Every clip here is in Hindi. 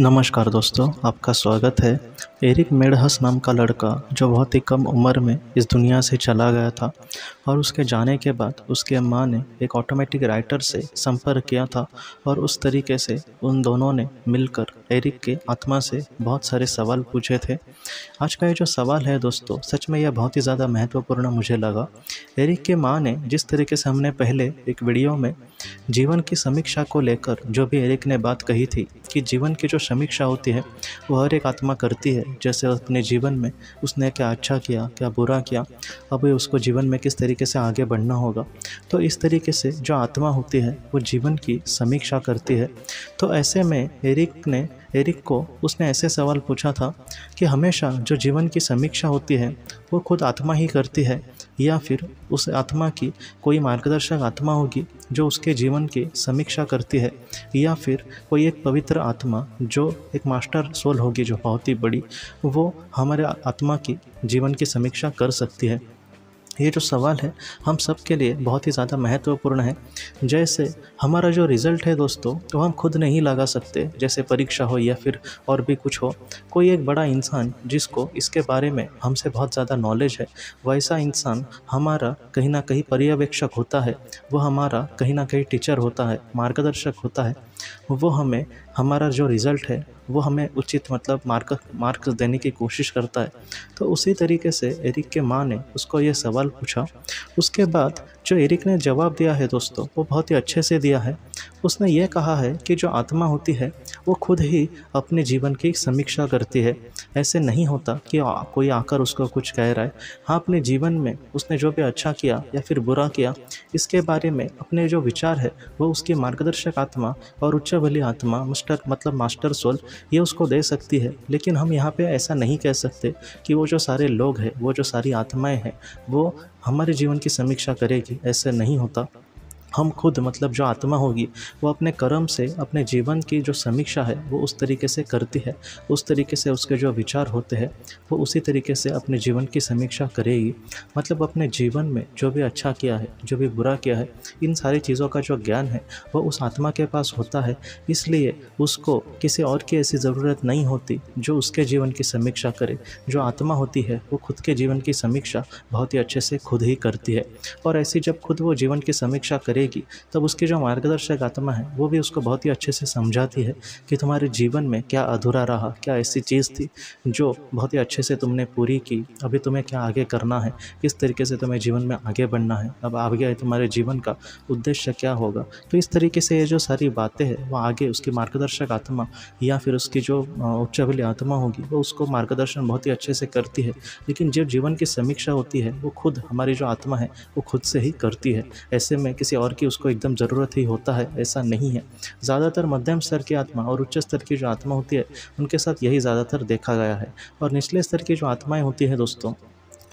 नमस्कार दोस्तों आपका स्वागत है एरिक मेडहस नाम का लड़का जो बहुत ही कम उम्र में इस दुनिया से चला गया था और उसके जाने के बाद उसके माँ ने एक ऑटोमेटिक राइटर से संपर्क किया था और उस तरीके से उन दोनों ने मिलकर एरिक के आत्मा से बहुत सारे सवाल पूछे थे आज का ये जो सवाल है दोस्तों सच में यह बहुत ही ज़्यादा महत्वपूर्ण मुझे लगा एरिक के माँ ने जिस तरीके से हमने पहले एक वीडियो में जीवन की समीक्षा को लेकर जो भी एरिक ने बात कही थी कि जीवन की जो समीक्षा होती है वो हर एक आत्मा करती है जैसे अपने जीवन में उसने क्या अच्छा किया क्या बुरा किया अब उसको जीवन में किस तरीके से आगे बढ़ना होगा तो इस तरीके से जो आत्मा होती है वो जीवन की समीक्षा करती है तो ऐसे में एरिक ने एरिक को उसने ऐसे सवाल पूछा था कि हमेशा जो जीवन की समीक्षा होती है वो खुद आत्मा ही करती है या फिर उस आत्मा की कोई मार्गदर्शक आत्मा होगी जो उसके जीवन की समीक्षा करती है या फिर कोई एक पवित्र आत्मा जो एक मास्टर सोल होगी जो बहुत ही बड़ी वो हमारे आत्मा की जीवन की समीक्षा कर सकती है ये जो सवाल है हम सब के लिए बहुत ही ज़्यादा महत्वपूर्ण है जैसे हमारा जो रिज़ल्ट है दोस्तों तो हम खुद नहीं लगा सकते जैसे परीक्षा हो या फिर और भी कुछ हो कोई एक बड़ा इंसान जिसको इसके बारे में हमसे बहुत ज़्यादा नॉलेज है वैसा इंसान हमारा कहीं ना कहीं पर्यवेक्षक होता है वो हमारा कहीं ना कहीं टीचर होता है मार्गदर्शक होता है वो हमें हमारा जो रिज़ल्ट है वो हमें उचित मतलब मार्क मार्क्स देने की कोशिश करता है तो उसी तरीके से एरिक के माँ ने उसको ये सवाल सवाल पूछा उसके बाद जो एरिक ने जवाब दिया है दोस्तों वो बहुत ही अच्छे से दिया है उसने ये कहा है कि जो आत्मा होती है वो खुद ही अपने जीवन की समीक्षा करती है ऐसे नहीं होता कि कोई आकर उसको कुछ कह रहा है हाँ अपने जीवन में उसने जो भी अच्छा किया या फिर बुरा किया इसके बारे में अपने जो विचार है वो उसकी मार्गदर्शक आत्मा और उच्च बली आत्मा मुस्टर मतलब मास्टर सोल ये उसको दे सकती है लेकिन हम यहाँ पर ऐसा नहीं कह सकते कि वो जो सारे लोग हैं वो जो सारी आत्माएँ हैं वो हमारे जीवन की समीक्षा करेगी ऐसे नहीं होता हम खुद मतलब जो आत्मा होगी वो अपने कर्म से अपने जीवन की जो समीक्षा है वो उस तरीके से करती है उस तरीके से उसके जो विचार होते हैं वो उसी तरीके से अपने जीवन की समीक्षा करेगी मतलब अपने जीवन में जो भी अच्छा किया है जो भी बुरा किया है इन सारी चीज़ों का जो ज्ञान है वह उस आत्मा के पास होता है इसलिए उसको किसी और की ऐसी ज़रूरत नहीं होती जो उसके जीवन की समीक्षा करे जो आत्मा होती है वो खुद के जीवन की समीक्षा बहुत ही अच्छे से खुद ही करती है और ऐसी जब खुद वो जीवन की समीक्षा करे पड़ेगी तब उसकी जो मार्गदर्शक आत्मा है वो भी उसको बहुत ही अच्छे से समझाती है कि तुम्हारे जीवन में क्या अधूरा रहा क्या ऐसी चीज़ थी जो बहुत ही अच्छे से तुमने पूरी की अभी तुम्हें क्या आगे करना है किस तरीके से तुम्हें जीवन में आगे बढ़ना है अब आगे तुम्हारे जीवन का उद्देश्य क्या होगा तो इस तरीके से ये जो सारी बातें हैं वो आगे उसकी मार्गदर्शक आत्मा या फिर उसकी जो उच्चाभिली आत्मा होगी वो उसको मार्गदर्शन बहुत ही अच्छे से करती है लेकिन जो जीवन की समीक्षा होती है वो खुद हमारी जो आत्मा है वो खुद से ही करती है ऐसे में किसी और और कि उसको एकदम ज़रूरत ही होता है ऐसा नहीं है ज़्यादातर मध्यम स्तर की आत्मा और उच्च स्तर की जो आत्मा होती है उनके साथ यही ज़्यादातर देखा गया है और निचले स्तर की जो आत्माएँ होती है दोस्तों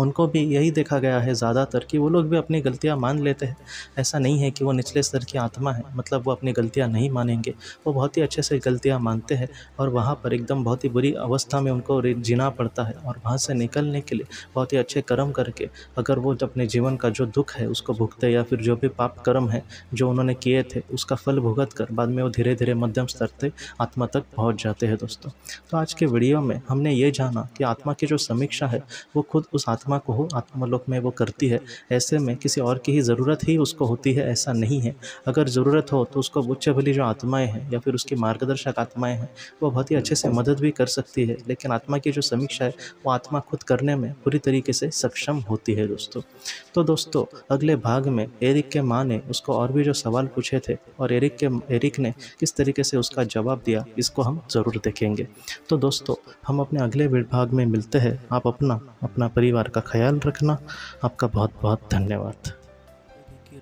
उनको भी यही देखा गया है ज़्यादातर कि वो लोग भी अपनी गलतियाँ मान लेते हैं ऐसा नहीं है कि वो निचले स्तर की आत्मा है मतलब वो अपनी गलतियाँ नहीं मानेंगे वो बहुत ही अच्छे से गलतियाँ मानते हैं और वहाँ पर एकदम बहुत ही बुरी अवस्था में उनको जीना पड़ता है और वहाँ से निकलने के लिए बहुत ही अच्छे कर्म करके अगर वो अपने जीवन का जो दुख है उसको भुगते या फिर जो भी पाप कर्म है जो उन्होंने किए थे उसका फल भुगत कर बाद में वो धीरे धीरे मध्यम स्तर से आत्मा तक पहुँच जाते हैं दोस्तों तो आज के वीडियो में हमने ये जाना कि आत्मा की जो समीक्षा है वो खुद उस आत्मा आत्मा को हो आत्मलोक में वो करती है ऐसे में किसी और की ही ज़रूरत ही उसको होती है ऐसा नहीं है अगर ज़रूरत हो तो उसको उच्च भली जो आत्माएँ हैं या फिर उसकी मार्गदर्शक आत्माएँ हैं वो बहुत ही अच्छे से मदद भी कर सकती है लेकिन आत्मा की जो समीक्षा है वो आत्मा खुद करने में पूरी तरीके से सक्षम होती है दोस्तों तो दोस्तों अगले भाग में एरिक के माँ ने उसको और भी जो सवाल पूछे थे और एरिक के एरिक ने किस तरीके से उसका जवाब दिया इसको हम ज़रूर देखेंगे तो दोस्तों हम अपने अगले भाग में मिलते हैं आप अपना अपना परिवार का ख्याल रखना आपका बहुत बहुत धन्यवाद